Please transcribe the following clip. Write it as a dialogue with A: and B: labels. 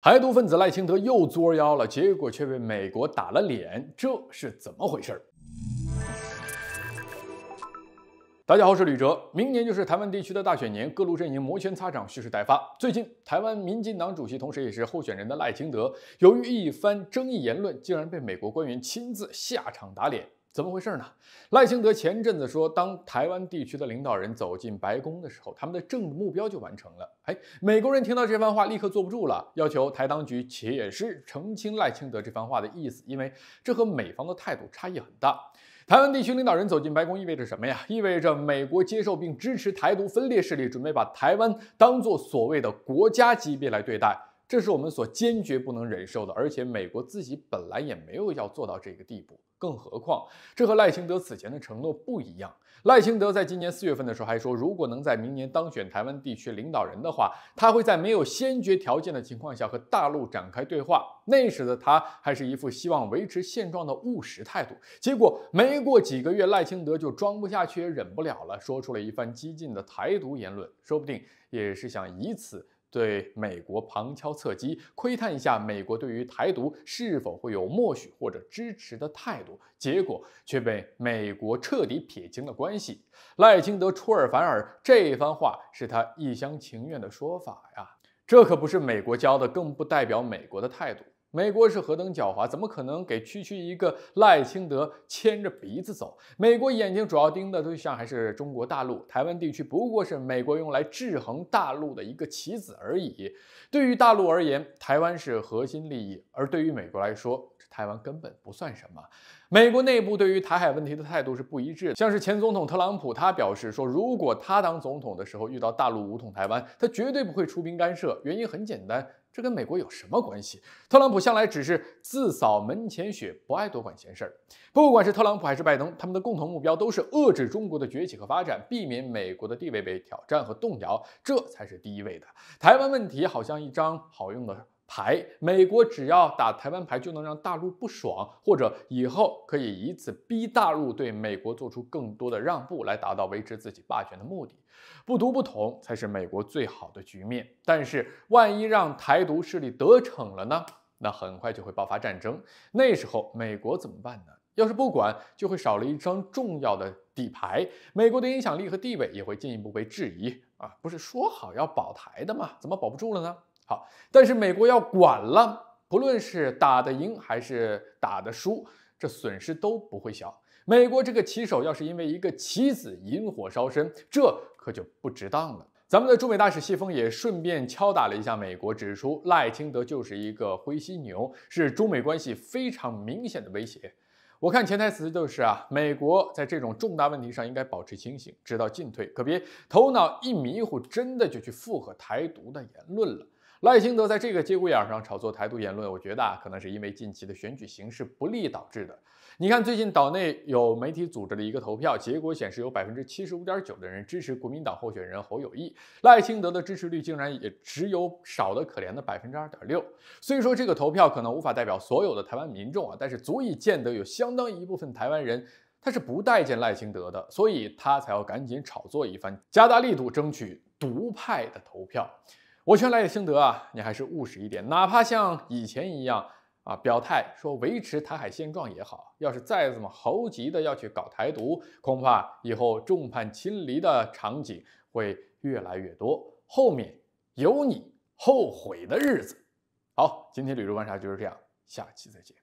A: 台独分子赖清德又作妖了，结果却被美国打了脸，这是怎么回事？大家好，我是吕哲。明年就是台湾地区的大选年，各路阵营摩拳擦掌，蓄势待发。最近，台湾民进党主席同时也是候选人的赖清德，由于一番争议言论，竟然被美国官员亲自下场打脸。怎么回事呢？赖清德前阵子说，当台湾地区的领导人走进白宫的时候，他们的政治目标就完成了。哎，美国人听到这番话立刻坐不住了，要求台当局解释澄清赖清德这番话的意思，因为这和美方的态度差异很大。台湾地区领导人走进白宫意味着什么呀？意味着美国接受并支持台独分裂势力，准备把台湾当作所谓的国家级别来对待。这是我们所坚决不能忍受的，而且美国自己本来也没有要做到这个地步，更何况这和赖清德此前的承诺不一样。赖清德在今年四月份的时候还说，如果能在明年当选台湾地区领导人的话，他会在没有先决条件的情况下和大陆展开对话。那时的他还是一副希望维持现状的务实态度。结果没过几个月，赖清德就装不下去也忍不了了，说出了一番激进的台独言论，说不定也是想以此。对美国旁敲侧击，窥探一下美国对于台独是否会有默许或者支持的态度，结果却被美国彻底撇清了关系。赖清德出尔反尔，这番话是他一厢情愿的说法呀，这可不是美国教的，更不代表美国的态度。美国是何等狡猾，怎么可能给区区一个赖清德牵着鼻子走？美国眼睛主要盯的对象还是中国大陆，台湾地区不过是美国用来制衡大陆的一个棋子而已。对于大陆而言，台湾是核心利益；而对于美国来说，台湾根本不算什么。美国内部对于台海问题的态度是不一致，像是前总统特朗普，他表示说，如果他当总统的时候遇到大陆武统台湾，他绝对不会出兵干涉。原因很简单，这跟美国有什么关系？特朗普向来只是自扫门前雪，不爱多管闲事儿。不管是特朗普还是拜登，他们的共同目标都是遏制中国的崛起和发展，避免美国的地位被挑战和动摇，这才是第一位的。台湾问题好像一张好用的。牌，美国只要打台湾牌，就能让大陆不爽，或者以后可以以此逼大陆对美国做出更多的让步，来达到维持自己霸权的目的。不独不统才是美国最好的局面。但是，万一让台独势力得逞了呢？那很快就会爆发战争，那时候美国怎么办呢？要是不管，就会少了一张重要的底牌，美国的影响力和地位也会进一步被质疑啊！不是说好要保台的吗？怎么保不住了呢？好，但是美国要管了，不论是打得赢还是打得输，这损失都不会小。美国这个棋手要是因为一个棋子引火烧身，这可就不值当了。咱们的驻美大使谢峰也顺便敲打了一下美国，指出赖清德就是一个灰犀牛，是中美关系非常明显的威胁。我看潜台词就是啊，美国在这种重大问题上应该保持清醒，知道进退，可别头脑一迷糊，真的就去附和台独的言论了。赖清德在这个节骨眼上炒作台独言论，我觉得啊，可能是因为近期的选举形势不利导致的。你看，最近岛内有媒体组织了一个投票，结果显示有百分之七十五点九的人支持国民党候选人侯友谊，赖清德的支持率竟然也只有少得可怜的百分之二点六。所以说，这个投票可能无法代表所有的台湾民众啊，但是足以见得有相当一部分台湾人他是不待见赖清德的，所以他才要赶紧炒作一番，加大力度争取独派的投票。我劝赖清德啊，你还是务实一点，哪怕像以前一样啊，表态说维持台海现状也好。要是再怎么猴急的要去搞台独，恐怕以后众叛亲离的场景会越来越多，后面有你后悔的日子。好，今天旅途观察就是这样，下期再见。